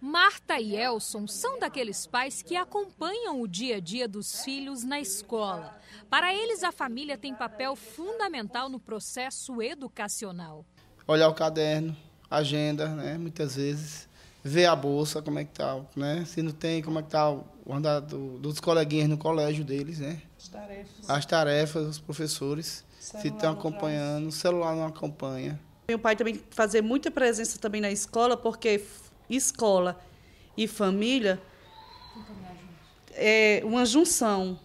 Marta e Elson são daqueles pais que acompanham o dia a dia dos filhos na escola. Para eles, a família tem papel fundamental no processo educacional. Olhar o caderno, agenda, né, muitas vezes, ver a bolsa, como é que tá, né? Se não tem, como é que tá o andar do, dos coleguinhas no colégio deles, né? As tarefas. As tarefas, os professores, se estão acompanhando, o celular não acompanha. Meu pai também fazer muita presença também na escola, porque escola e família é uma junção.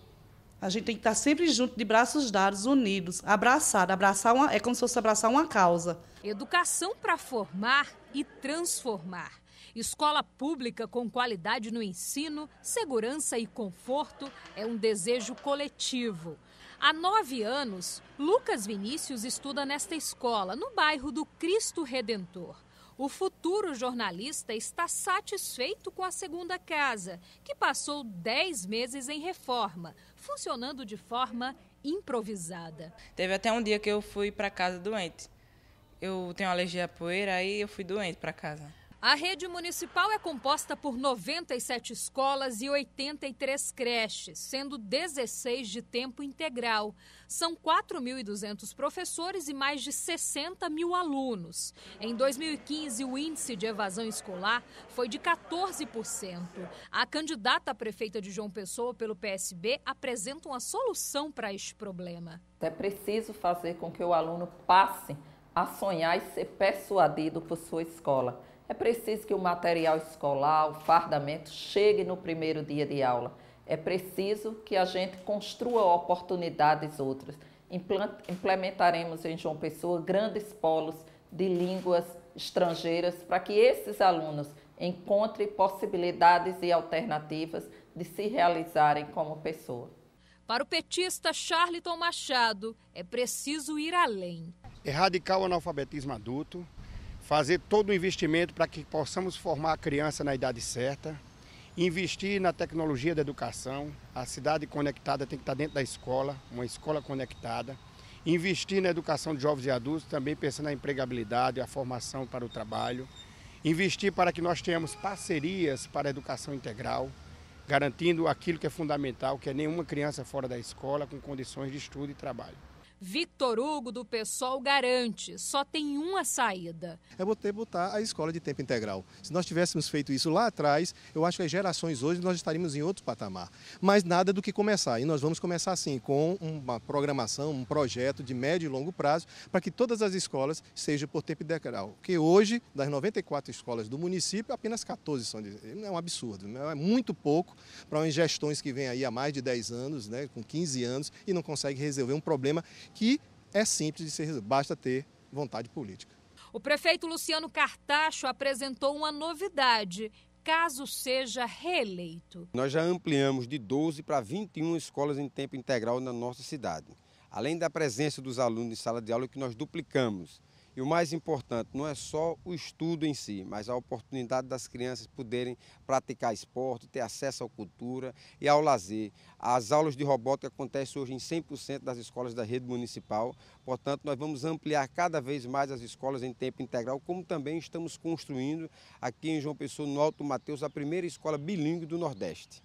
A gente tem que estar sempre junto, de braços dados, unidos, abraçado. Abraçar uma, é como se fosse abraçar uma causa. Educação para formar e transformar. Escola pública com qualidade no ensino, segurança e conforto é um desejo coletivo. Há nove anos, Lucas Vinícius estuda nesta escola, no bairro do Cristo Redentor. O futuro jornalista está satisfeito com a segunda casa, que passou 10 meses em reforma, funcionando de forma improvisada. Teve até um dia que eu fui para casa doente. Eu tenho alergia à poeira, aí eu fui doente para casa. A rede municipal é composta por 97 escolas e 83 creches, sendo 16 de tempo integral. São 4.200 professores e mais de 60 mil alunos. Em 2015, o índice de evasão escolar foi de 14%. A candidata prefeita de João Pessoa pelo PSB apresenta uma solução para este problema. É preciso fazer com que o aluno passe a sonhar e ser persuadido por sua escola é preciso que o material escolar, o fardamento, chegue no primeiro dia de aula. É preciso que a gente construa oportunidades outras. Implementaremos em João Pessoa grandes polos de línguas estrangeiras para que esses alunos encontrem possibilidades e alternativas de se realizarem como pessoa. Para o petista Charlton Machado, é preciso ir além. Erradicar o analfabetismo adulto, fazer todo o investimento para que possamos formar a criança na idade certa, investir na tecnologia da educação. A cidade conectada tem que estar dentro da escola, uma escola conectada. Investir na educação de jovens e adultos, também pensando na empregabilidade, e a formação para o trabalho. Investir para que nós tenhamos parcerias para a educação integral, garantindo aquilo que é fundamental, que é nenhuma criança fora da escola com condições de estudo e trabalho. Victor Hugo do PSOL garante, só tem uma saída. É botar a escola de tempo integral. Se nós tivéssemos feito isso lá atrás, eu acho que as gerações hoje nós estaríamos em outro patamar. Mas nada do que começar. E nós vamos começar assim, com uma programação, um projeto de médio e longo prazo, para que todas as escolas sejam por tempo integral. Porque hoje, das 94 escolas do município, apenas 14 são de... É um absurdo, né? é muito pouco para umas gestões que vêm aí há mais de 10 anos, né, com 15 anos, e não consegue resolver um problema que é simples de ser resolvido, basta ter vontade política. O prefeito Luciano Cartacho apresentou uma novidade, caso seja reeleito. Nós já ampliamos de 12 para 21 escolas em tempo integral na nossa cidade. Além da presença dos alunos em sala de aula que nós duplicamos, e o mais importante não é só o estudo em si, mas a oportunidade das crianças poderem praticar esporte, ter acesso à cultura e ao lazer. As aulas de robótica acontecem hoje em 100% das escolas da rede municipal, portanto, nós vamos ampliar cada vez mais as escolas em tempo integral, como também estamos construindo aqui em João Pessoa, no Alto Mateus, a primeira escola bilíngue do Nordeste.